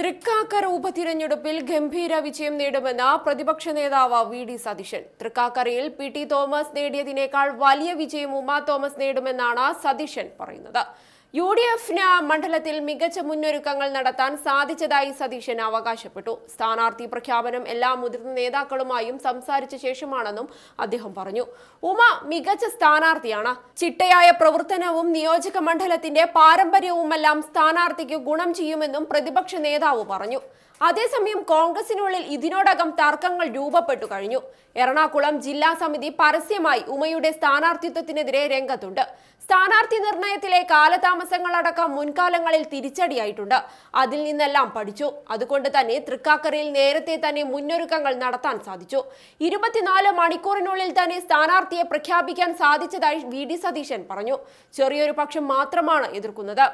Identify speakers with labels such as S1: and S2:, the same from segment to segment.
S1: തൃക്കാക്കര ഉപതിരഞ്ഞെടുപ്പിൽ ഗംഭീര വിജയം നേടുമെന്ന് പ്രതിപക്ഷ നേതാവ് വി ഡി സതീശൻ തൃക്കാക്കരയിൽ പി ടി തോമസ് നേടിയതിനേക്കാൾ വലിയ വിജയം ഉമാ തോമസ് നേടുമെന്നാണ് സതീശൻ പറയുന്നത് യു ഡി എഫിന് മണ്ഡലത്തിൽ മികച്ച മുന്നൊരുക്കങ്ങൾ നടത്താൻ സാധിച്ചതായി സതീശൻ അവകാശപ്പെട്ടു സ്ഥാനാർത്ഥി പ്രഖ്യാപനം എല്ലാ മുതിർന്ന നേതാക്കളുമായും സംസാരിച്ച ശേഷമാണെന്നും അദ്ദേഹം പറഞ്ഞു ഉമ മികച്ച സ്ഥാനാർത്ഥിയാണ് ചിട്ടയായ പ്രവർത്തനവും നിയോജക മണ്ഡലത്തിന്റെ പാരമ്പര്യവുമെല്ലാം സ്ഥാനാർത്ഥിക്ക് ഗുണം ചെയ്യുമെന്നും പ്രതിപക്ഷ നേതാവ് പറഞ്ഞു അതേസമയം കോൺഗ്രസിനുള്ളിൽ ഇതിനോടകം തർക്കങ്ങൾ രൂപപ്പെട്ടു കഴിഞ്ഞു എറണാകുളം ജില്ലാ സമിതി പരസ്യമായി ഉമയുടെ സ്ഥാനാർത്ഥിത്വത്തിനെതിരെ രംഗത്തുണ്ട് സ്ഥാനാർത്ഥി നിർണയത്തിലെ കാലതാമസങ്ങളടക്കം മുൻകാലങ്ങളിൽ തിരിച്ചടിയായിട്ടുണ്ട് അതിൽ നിന്നെല്ലാം പഠിച്ചു അതുകൊണ്ട് തന്നെ തൃക്കാക്കരയിൽ നേരത്തെ തന്നെ മുന്നൊരുക്കങ്ങൾ നടത്താൻ സാധിച്ചു ഇരുപത്തിനാല് മണിക്കൂറിനുള്ളിൽ തന്നെ സ്ഥാനാർത്ഥിയെ പ്രഖ്യാപിക്കാൻ സാധിച്ചതായി വി ഡി സതീശൻ പറഞ്ഞു ചെറിയൊരു പക്ഷം മാത്രമാണ് എതിർക്കുന്നത്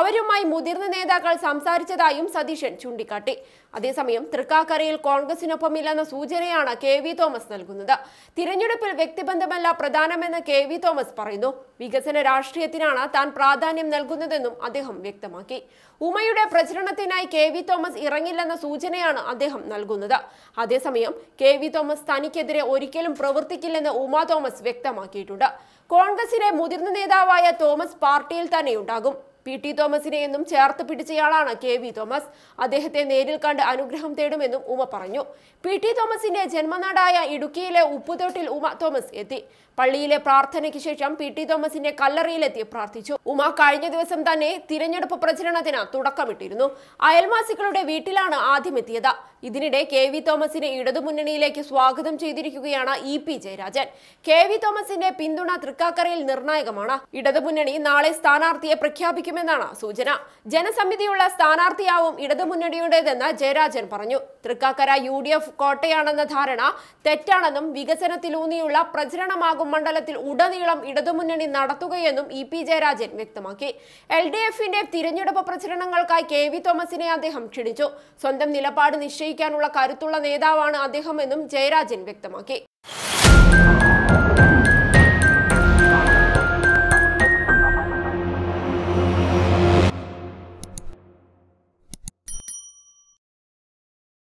S1: അവരുമായി മുതിർന്ന നേതാക്കൾ സംസാരിച്ചതായും സതീശൻ ചൂണ്ടിക്കാട്ടി അതേസമയം തൃക്കാക്കരയിൽ കോൺഗ്രസിനൊപ്പമില്ലെന്ന സൂചനയാണ് കെ വി തോമസ് നൽകുന്നത് തിരഞ്ഞെടുപ്പിൽ വ്യക്തിബന്ധമല്ല പ്രധാനമെന്ന് കെ വി തോമസ് പറയുന്നു വികസന രാഷ്ട്രീയത്തിനാണ് താൻ പ്രാധാന്യം നൽകുന്നതെന്നും അദ്ദേഹം വ്യക്തമാക്കി ഉമയുടെ പ്രചരണത്തിനായി കെ വി തോമസ് ഇറങ്ങില്ലെന്ന സൂചനയാണ് അദ്ദേഹം നൽകുന്നത് അതേസമയം കെ വി തോമസ് തനിക്കെതിരെ ഒരിക്കലും പ്രവർത്തിക്കില്ലെന്ന് ഉമ തോമസ് വ്യക്തമാക്കിയിട്ടുണ്ട് കോൺഗ്രസിലെ മുതിർന്ന നേതാവായ തോമസ് പാർട്ടിയിൽ തന്നെയുണ്ടാകും പി ടി തോമസിനെയെന്നും ചേർത്ത് പിടിച്ചയാളാണ് കെ വി തോമസ് അദ്ദേഹത്തെ നേരിൽ കണ്ട് അനുഗ്രഹം തേടുമെന്നും ഉമ പറഞ്ഞു പി ടി തോമസിന്റെ ജന്മനാടായ ഇടുക്കിയിലെ ഉപ്പുതോട്ടിൽ ഉമ തോമസ് എത്തി പള്ളിയിലെ പ്രാർത്ഥനയ്ക്ക് ശേഷം പി ടി തോമസിന്റെ കല്ലറയിലെത്തി പ്രാർത്ഥിച്ചു ഉമ കഴിഞ്ഞ ദിവസം തന്നെ തിരഞ്ഞെടുപ്പ് പ്രചരണത്തിന് തുടക്കമിട്ടിരുന്നു അയൽവാസികളുടെ വീട്ടിലാണ് ആദ്യമെത്തിയത് ഇതിനിടെ കെ വി തോമസിനെ ഇടതുമുന്നണിയിലേക്ക് സ്വാഗതം ചെയ്തിരിക്കുകയാണ് E P Jayarajan K V തോമസിന്റെ പിന്തുണ തൃക്കാക്കരയിൽ നിർണായകമാണ് ഇടതുമുന്നണി നാളെ സ്ഥാനാർത്ഥിയെ പ്രഖ്യാപിക്കും മത്സരിക്കുമെന്നാണ് സൂചന ജനസമിതിയുള്ള സ്ഥാനാർത്ഥിയാവും ഇടതുമുന്നണിയുടേതെന്ന് ജയരാജൻ പറഞ്ഞു തൃക്കാക്കര യു ഡി എഫ് കോട്ടയാണെന്ന ധാരണ തെറ്റാണെന്നും വികസനത്തിലൂന്നിയുള്ള പ്രചരണമാകും മണ്ഡലത്തിൽ ഉടനീളം ഇടതുമുന്നണി നടത്തുകയെന്നും ഇ പി ജയരാജൻ വ്യക്തമാക്കി എൽ ഡി എഫിന്റെ തിരഞ്ഞെടുപ്പ് പ്രചരണങ്ങൾക്കായി കെ വി തോമസിനെ അദ്ദേഹം ക്ഷണിച്ചു സ്വന്തം നിലപാട് നിശ്ചയിക്കാനുള്ള കരുത്തുള്ള നേതാവാണ് അദ്ദേഹമെന്നും ജയരാജൻ വ്യക്തമാക്കി